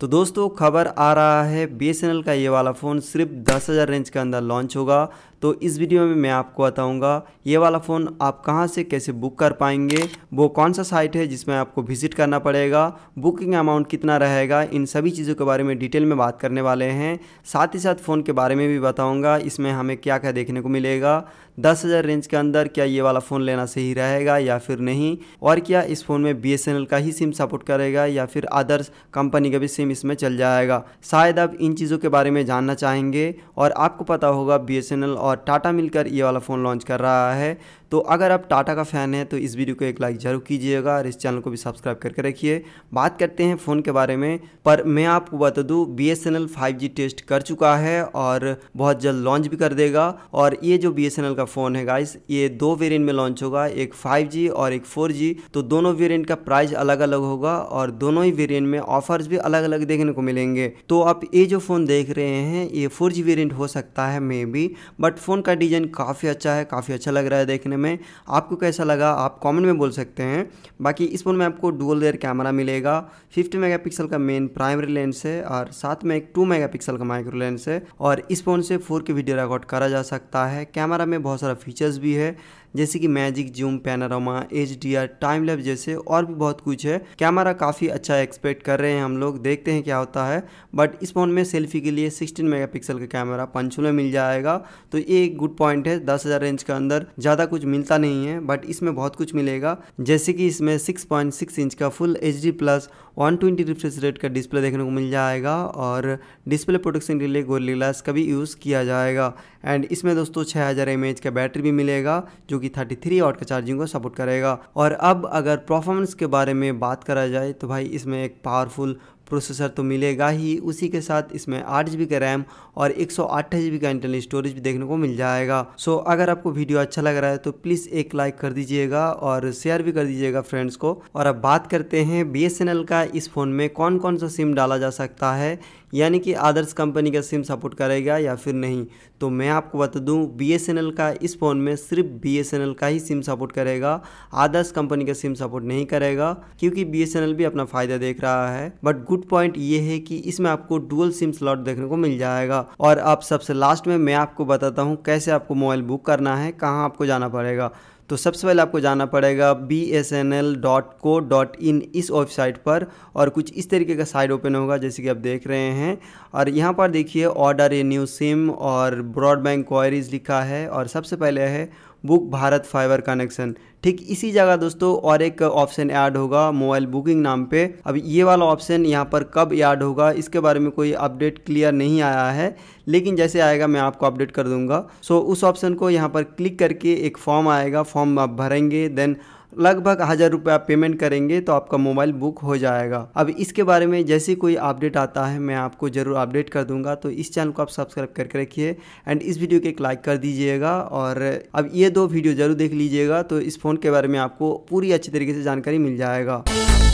तो दोस्तों खबर आ रहा है बी का ये वाला फ़ोन सिर्फ दस हज़ार रेंज के अंदर लॉन्च होगा तो इस वीडियो में मैं आपको बताऊंगा ये वाला फ़ोन आप कहाँ से कैसे बुक कर पाएंगे वो कौन सा साइट है जिसमें आपको विज़िट करना पड़ेगा बुकिंग अमाउंट कितना रहेगा इन सभी चीज़ों के बारे में डिटेल में बात करने वाले हैं साथ ही साथ फ़ोन के बारे में भी बताऊँगा इसमें हमें क्या क्या देखने को मिलेगा दस हज़ार रेंज के अंदर क्या ये वाला फ़ोन लेना सही रहेगा या फिर नहीं और क्या इस फ़ोन में बी का ही सिम सपोर्ट करेगा या फिर अदर्स कंपनी का भी सिम इसमें चल जाएगा शायद आप इन चीज़ों के बारे में जानना चाहेंगे और आपको पता होगा बी और और टाटा मिलकर ये वाला फ़ोन लॉन्च कर रहा है तो अगर आप टाटा का फ़ैन है तो इस वीडियो को एक लाइक ज़रूर कीजिएगा और इस चैनल को भी सब्सक्राइब करके रखिए बात करते हैं फ़ोन के बारे में पर मैं आपको बता दूँ B S N L five G test कर चुका है और बहुत जल्द लॉन्च भी कर देगा और ये जो बी एस एन एल का फ़ोन है गाइस ये दो वेरियंट में लॉन्च होगा एक फाइव जी और एक फोर जी तो दोनों वेरियंट का प्राइस अलग अलग होगा और दोनों ही वेरियंट में ऑफर्स भी अलग अलग देखने को मिलेंगे तो आप ये जो फ़ोन देख रहे हैं ये फोर जी वेरियंट हो सकता है मे बी बट हेडफोन का डिज़ाइन काफ़ी अच्छा है काफ़ी अच्छा लग रहा है देखने में आपको कैसा लगा आप कमेंट में बोल सकते हैं बाकी इस फ़ोन में आपको डुअल लेयर कैमरा मिलेगा 50 मेगापिक्सल का मेन प्राइमरी लेंस है और साथ में एक 2 मेगापिक्सल का माइक्रो लेंस है और इस फ़ोन से फोर वीडियो रिकॉर्ड करा जा सकता है कैमरा में बहुत सारा फीचर्स भी है जैसे कि magic zoom panorama H time lapse जैसे और भी बहुत कुछ है कैमरा काफ़ी अच्छा एक्सपेक्ट कर रहे हैं हम लोग देखते हैं क्या होता है बट इस फ़ोन में सेल्फी के लिए 16 मेगापिक्सल का कैमरा में मिल जाएगा तो ये एक गुड पॉइंट है दस हज़ार रेंज के अंदर ज़्यादा कुछ मिलता नहीं है बट इसमें बहुत कुछ मिलेगा जैसे कि इसमें सिक्स इंच का full H D plus one twenty refresh rate का डिस्प्ले देखने को मिल जाएगा और डिस्प्ले प्रोटेक्शन के लिए ग्लास का भी यूज़ किया जाएगा एंड इसमें दोस्तों छः हज़ार एम एच का बैटरी भी मिलेगा जो कि 33 आउट का चार्जिंग को सपोर्ट करेगा और अब अगर परफॉर्मेंस के बारे में बात करा जाए तो भाई इसमें एक पावरफुल प्रोसेसर तो मिलेगा ही उसी के साथ इसमें आठ जी का रैम और एक सौ का इंटरनल स्टोरेज भी देखने को मिल जाएगा सो so, अगर आपको वीडियो अच्छा लग रहा है तो प्लीज़ एक लाइक कर दीजिएगा और शेयर भी कर दीजिएगा फ्रेंड्स को और अब बात करते हैं बी का इस फ़ोन में कौन कौन सा सिम डाला जा सकता है यानी कि आदर्श कंपनी का सिम सपोर्ट करेगा या फिर नहीं तो मैं आपको बता दूं बी का इस फ़ोन में सिर्फ बी का ही सिम सपोर्ट करेगा आदर्श कंपनी का सिम सपोर्ट नहीं करेगा क्योंकि बी भी अपना फ़ायदा देख रहा है बट गुड गुड पॉइंट ये है कि इसमें आपको डुअल सिम स्लॉट देखने को मिल जाएगा और आप सबसे लास्ट में मैं आपको बताता हूँ कैसे आपको मोबाइल बुक करना है कहाँ आपको जाना पड़ेगा तो सबसे पहले आपको जाना पड़ेगा B S N L dot co dot in इस वेबसाइट पर और कुछ इस तरीके का साइट ओपन होगा जैसे कि आप देख रहे हैं और यहाँ पर देखिए ऑर्डर ए न्यू सिम और ब्रॉडबैंड क्वायरीज लिखा है और सबसे पहले है बुक भारत फाइबर कनेक्शन ठीक इसी जगह दोस्तों और एक ऑप्शन ऐड होगा मोबाइल बुकिंग नाम पे अब ये वाला ऑप्शन यहाँ पर कब ऐड होगा इसके बारे में कोई अपडेट क्लियर नहीं आया है लेकिन जैसे आएगा मैं आपको अपडेट कर दूंगा सो उस ऑप्शन को यहाँ पर क्लिक करके एक फॉर्म आएगा फॉर्म आप भरेंगे देन लगभग हज़ार रुपये आप पेमेंट करेंगे तो आपका मोबाइल बुक हो जाएगा अब इसके बारे में जैसे कोई अपडेट आता है मैं आपको ज़रूर अपडेट कर दूंगा तो इस चैनल को आप सब्सक्राइब करके रखिए एंड इस वीडियो को एक लाइक कर दीजिएगा और अब ये दो वीडियो ज़रूर देख लीजिएगा तो इस फ़ोन के बारे में आपको पूरी अच्छी तरीके से जानकारी मिल जाएगा